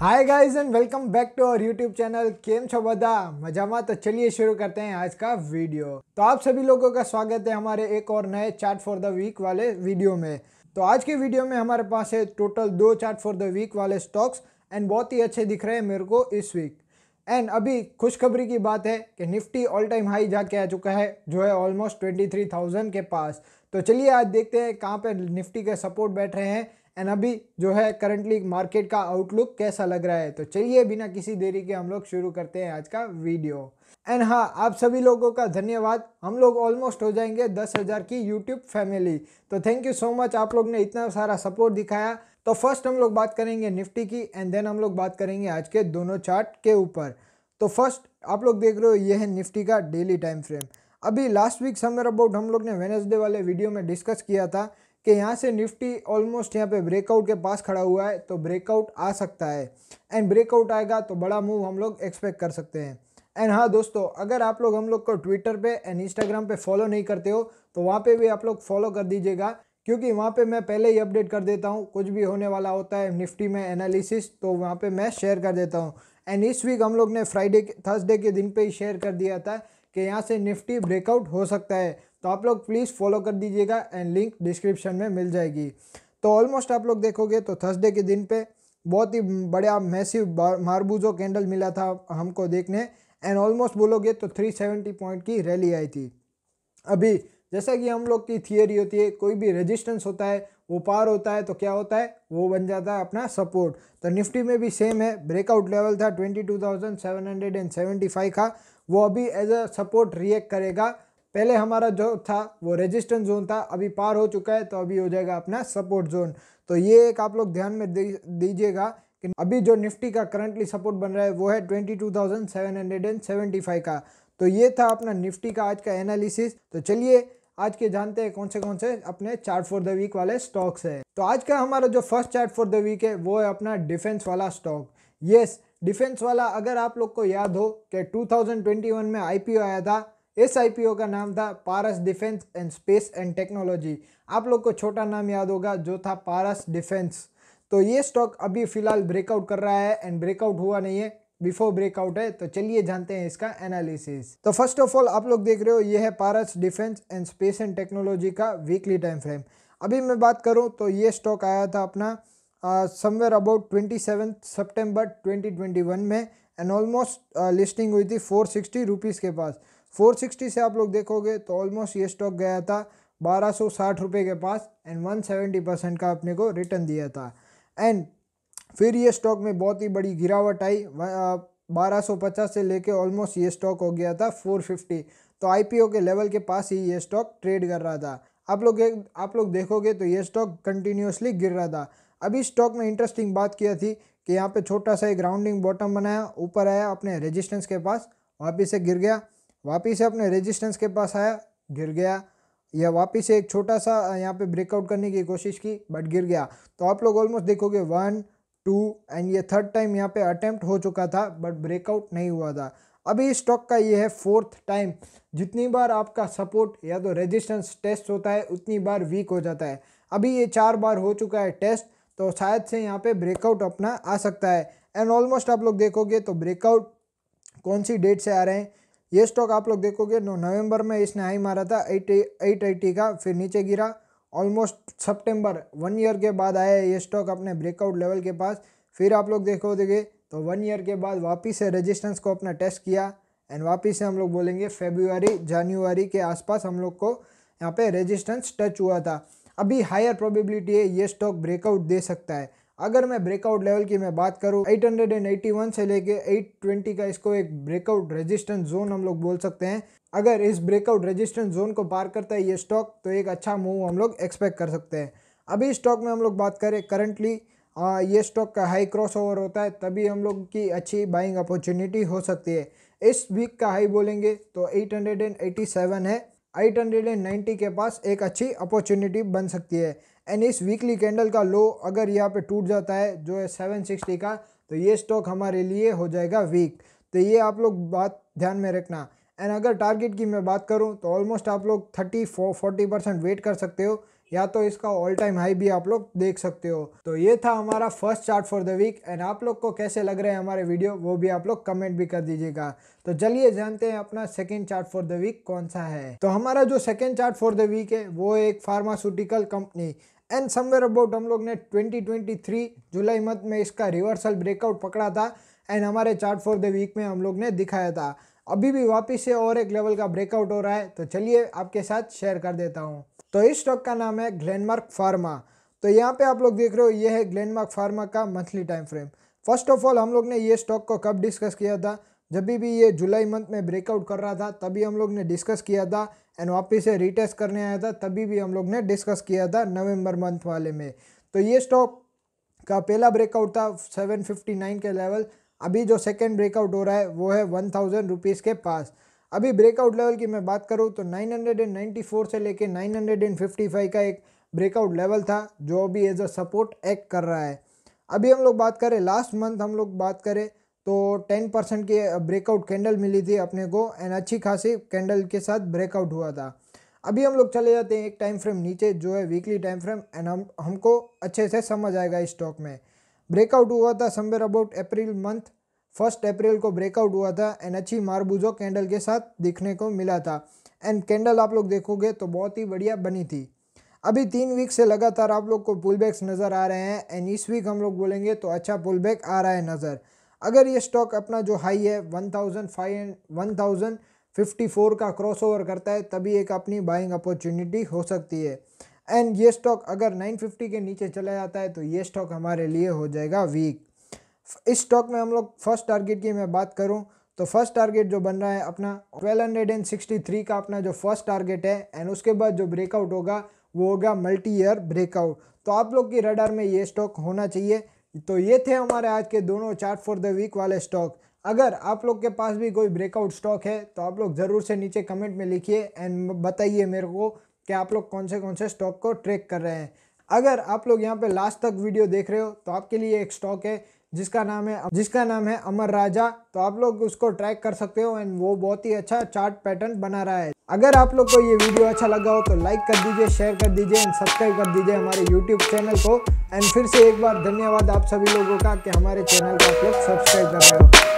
hi guys and welcome back to our YouTube channel केम छो बदा मजामा तो चलिए शुरू करते हैं आज का वीडियो तो आप सभी लोगों का स्वागत है हमारे एक और नए चार्ट फॉर द वीक वाले वीडियो में तो आज के वीडियो में हमारे पास है टोटल दो चार्ट फॉर द वीक वाले स्टॉक्स एंड बहुत ही अच्छे दिख रहे हैं मेरे को इस वीक एंड अभी खुशखबरी की बात है कि निफ्टी ऑल टाइम हाई जाके आ चुका है जो है ऑलमोस्ट ट्वेंटी थ्री थाउजेंड के पास तो चलिए आज देखते हैं कहाँ पे निफ्टी के सपोर्ट बैठ रहे हैं एंड अभी जो है करंटली मार्केट का आउटलुक कैसा लग रहा है तो चलिए बिना किसी देरी के हम लोग शुरू करते हैं आज का वीडियो एंड हाँ आप सभी लोगों का धन्यवाद हम लोग ऑलमोस्ट हो जाएंगे दस हज़ार की यूट्यूब फैमिली तो थैंक यू सो मच आप लोग ने इतना सारा सपोर्ट दिखाया तो फर्स्ट हम लोग बात करेंगे निफ्टी की एंड देन हम लोग बात करेंगे आज के दोनों चार्ट के ऊपर तो फर्स्ट आप लोग देख रहे हो ये है निफ्टी का डेली टाइम फ्रेम अभी लास्ट वीक समर अबाउट हम लोग ने वेनसडे वाले वीडियो में डिस्कस किया था कि यहाँ से निफ्टी ऑलमोस्ट यहाँ पे ब्रेकआउट के पास खड़ा हुआ है तो ब्रेकआउट आ सकता है एंड ब्रेकआउट आएगा तो बड़ा मूव हम लोग एक्सपेक्ट कर सकते हैं एंड हाँ दोस्तों अगर आप लोग हम लोग को ट्विटर पे एंड इंस्टाग्राम पे फॉलो नहीं करते हो तो वहाँ पे भी आप लोग फॉलो कर दीजिएगा क्योंकि वहाँ पे मैं पहले ही अपडेट कर देता हूँ कुछ भी होने वाला होता है निफ्टी में एनालिसिस तो वहाँ पे मैं शेयर कर देता हूँ एंड इस वीक हम लोग ने फ्राइडे थर्सडे के दिन पे ही शेयर कर दिया था कि यहाँ से निफ्टी ब्रेकआउट हो सकता है तो आप लोग प्लीज़ फॉलो कर दीजिएगा एंड लिंक डिस्क्रिप्शन में मिल जाएगी तो ऑलमोस्ट आप लोग देखोगे तो थर्सडे के दिन पे बहुत ही बड़ा मैसिव मारबूजो कैंडल मिला था हमको देखने एंड ऑलमोस्ट बोलोगे तो थ्री पॉइंट की रैली आई थी अभी जैसा कि हम लोग की थियोरी होती है कोई भी रेजिस्टेंस होता है वो पार होता है तो क्या होता है वो बन जाता है अपना सपोर्ट तो निफ्टी में भी सेम है ब्रेकआउट लेवल था फाइव का वो अभी एज अ सपोर्ट रिएक्ट करेगा पहले हमारा जो था वो रेजिस्टेंस जोन था अभी पार हो चुका है तो अभी हो जाएगा अपना सपोर्ट जोन तो ये एक आप लोग ध्यान में दीजिएगा कि अभी जो निफ्टी का करंटली सपोर्ट बन रहा है वो है फाइव का तो ये था अपना निफ्टी का आज का एनालिसिस तो चलिए आज के जानते हैं कौन से कौन से अपने चार्ट फॉर द वीक वाले स्टॉक्स है तो आज का हमारा जो first chart for the week है वो है अपना डिफेंस वाला स्टॉक यस डिफेंस वाला अगर आप लोग को याद हो कि 2021 में आईपीओ आया था इस आईपीओ का नाम था Paras defence and space and technology आप लोग को छोटा नाम याद होगा जो था पारस डिफेंस तो ये स्टॉक अभी फिलहाल ब्रेकआउट कर रहा है एंड ब्रेकआउट हुआ नहीं है बिफोर ब्रेकआउट है तो चलिए जानते हैं इसका एनालिसिस तो फर्स्ट ऑफ ऑल आप लोग देख रहे हो ये है Paras defence and space and technology का वीकली टाइम फ्रेम अभी मैं बात करूँ तो ये स्टॉक आया था अपना somewhere about twenty seven September twenty twenty one में एंड ऑलमोस्ट लिस्टिंग हुई थी फोर सिक्सटी रुपीज़ के पास फोर सिक्सटी से आप लोग देखोगे तो ऑलमोस्ट ये स्टॉक गया था बारह सौ साठ रुपये के पास एंड वन सेवेंटी परसेंट का अपने को रिटर्न दिया था एंड फिर ये स्टॉक में बहुत ही बड़ी गिरावट आई 1250 से लेके ऑलमोस्ट ये स्टॉक हो गया था 450 तो आईपीओ के लेवल के पास ही ये स्टॉक ट्रेड कर रहा था आप लोग आप लोग देखोगे तो ये स्टॉक कंटिन्यूसली गिर रहा था अभी स्टॉक में इंटरेस्टिंग बात किया थी कि यहाँ पे छोटा सा एक राउंडिंग बॉटम बनाया ऊपर आया अपने रेजिस्टेंस के पास वापिस से गिर गया वापिस से अपने रेजिस्टेंस के पास आया गिर गया या वापिस से एक छोटा सा यहाँ पे ब्रेकआउट करने की कोशिश की बट गिर गया तो आप लोग ऑलमोस्ट देखोगे वन टू एंड ये थर्ड टाइम यहाँ पे अटेम्प्ट हो चुका था बट ब्रेकआउट नहीं हुआ था अभी स्टॉक का ये है फोर्थ टाइम जितनी बार आपका सपोर्ट या तो रेजिस्टेंस टेस्ट होता है उतनी बार वीक हो जाता है अभी ये चार बार हो चुका है टेस्ट तो शायद से यहाँ पे ब्रेकआउट अपना आ सकता है एंड ऑलमोस्ट आप लोग देखोगे तो ब्रेकआउट कौन सी डेट से आ रहे हैं ये स्टॉक आप लोग देखोगे तो नवंबर में इसने हाई मारा था एट एट एटी का फिर नीचे गिरा ऑलमोस्ट सितंबर वन ईयर के बाद आया है ये स्टॉक अपने ब्रेकआउट लेवल के पास फिर आप लोग देखो देखोगे तो वन ईयर के बाद वापस से रेजिस्टेंस को अपना टेस्ट किया एंड वापस से हम लोग बोलेंगे फेब्रुआरी जनवरी के आसपास हम लोग को यहाँ पे रेजिस्टेंस टच हुआ था अभी हायर प्रोबेबिलिटी है ये स्टॉक ब्रेकआउट दे सकता है अगर मैं ब्रेकआउट लेवल की मैं बात करूँ एट से लेके एट का इसको एक ब्रेकआउट रजिस्टेंस जोन हम लोग बोल सकते हैं अगर इस ब्रेकआउट रेजिस्टेंस जोन को पार करता है ये स्टॉक तो एक अच्छा मूव हम लोग एक्सपेक्ट कर सकते हैं अभी स्टॉक में हम लोग बात करें करंटली ये स्टॉक का हाई क्रॉस ओवर होता है तभी हम लोग की अच्छी बाइंग अपॉर्चुनिटी हो सकती है इस वीक का हाई बोलेंगे तो 887 है 890 के पास एक अच्छी अपॉर्चुनिटी बन सकती है एंड इस वीकली कैंडल का लो अगर यहाँ पे टूट जाता है जो है सिक्सटी का तो ये स्टॉक हमारे लिए हो जाएगा वीक तो ये आप लोग बात ध्यान में रखना एंड अगर टारगेट की मैं बात करूँ तो ऑलमोस्ट आप लोग थर्टी फोर्टी परसेंट वेट कर सकते हो या तो इसका ऑल टाइम हाई भी आप लोग देख सकते हो तो ये था हमारा first chart for the week and आप लोग को कैसे लग रहे हैं हमारे वीडियो वो भी आप लोग कमेंट भी कर दीजिएगा तो चलिए जानते हैं अपना second chart for the week कौन सा है तो हमारा जो second chart for the week है वो एक pharmaceutical company and somewhere about हम लोग ने 2023 जुलाई मंथ में इसका रिवर्सल ब्रेकआउट पकड़ा था एंड हमारे चार्ट फॉर द वीक में हम लोग ने दिखाया था अभी भी वापस से और एक लेवल का ब्रेकआउट हो रहा है तो चलिए आपके साथ शेयर कर देता हूँ तो इस स्टॉक का नाम है ग्लैंडमार्क फार्मा तो यहाँ पे आप लोग देख रहे हो ये है ग्लैंडमार्क फार्मा का monthly time frame first of all हम लोग ने ये स्टॉक को कब डिस्कस किया था जब भी ये जुलाई मंथ में ब्रेकआउट कर रहा था तभी हम लोग ने डिस्कस किया था एंड वापिस से रिटेस्ट करने आया था तभी भी हम लोग ने डिस्कस किया था नवम्बर मंथ वाले में तो ये स्टॉक का पहला ब्रेकआउट था नाइन के लेवल अभी जो सेकेंड ब्रेकआउट हो रहा है वो है वन थाउजेंड रुपीज़ के पास अभी ब्रेकआउट लेवल की मैं बात करूँ तो nine hundred and ninety four से लेके फाइव का एक ब्रेकआउट लेवल था जो अभी एज अ सपोर्ट एक्ट कर रहा है अभी हम लोग बात करें लास्ट मंथ हम लोग बात करें तो टेन परसेंट की ब्रेकआउट कैंडल मिली थी अपने को एंड अच्छी खासी कैंडल के साथ ब्रेकआउट हुआ था अभी हम लोग चले जाते हैं एक टाइम फ्रेम नीचे जो है वीकली टाइम फ्रेम एंड हम हमको अच्छे से समझ आएगा इस स्टॉक में ब्रेकआउट हुआ था somewhere about April month first April को ब्रेकआउट हुआ था एंड अच्छी मारबूजो कैंडल के साथ दिखने को मिला था एंड कैंडल आप लोग देखोगे तो बहुत ही बढ़िया बनी थी अभी तीन वीक से लगातार आप लोग को पुल बैक्स नज़र आ रहे हैं एंड इस वीक हम लोग बोलेंगे तो अच्छा पुल बैक आ रहा है नज़र अगर ये स्टॉक अपना जो हाई है one thousand five one thousand fifty four का क्रॉसओवर करता है तभी एक अपनी बाइंग अपॉर्चुनिटी हो सकती है एंड ये स्टॉक अगर 950 के नीचे चला जाता है तो ये स्टॉक हमारे लिए हो जाएगा वीक इस स्टॉक में हम लोग फर्स्ट टारगेट की मैं बात करूँ तो फर्स्ट टारगेट जो बन रहा है अपना 1263 का अपना जो फर्स्ट टारगेट है एंड उसके बाद जो ब्रेकआउट होगा वो होगा मल्टी ईयर ब्रेकआउट तो आप लोग की रडार में ये स्टॉक होना चाहिए तो ये थे हमारे आज के दोनों चार्ट फॉर द वीक वाले स्टॉक अगर आप लोग के पास भी कोई ब्रेकआउट स्टॉक है तो आप लोग ज़रूर से नीचे कमेंट में लिखिए एंड बताइए मेरे को कि आप लोग कौन से कौन से स्टॉक को ट्रैक कर रहे हैं अगर आप लोग यहाँ पे लास्ट तक वीडियो देख रहे हो तो आपके लिए एक स्टॉक है जिसका नाम है जिसका नाम है अमर राजा तो आप लोग उसको ट्रैक कर सकते हो एंड वो बहुत ही अच्छा चार्ट पैटर्न बना रहा है अगर आप लोग को ये वीडियो अच्छा लगा हो तो लाइक कर दीजिए शेयर कर दीजिए एंड सब्सक्राइब कर दीजिए हमारे यूट्यूब चैनल को एंड फिर से एक बार धन्यवाद आप सभी लोगों का कि हमारे चैनल को आप लोग सब्सक्राइब कर रहे हो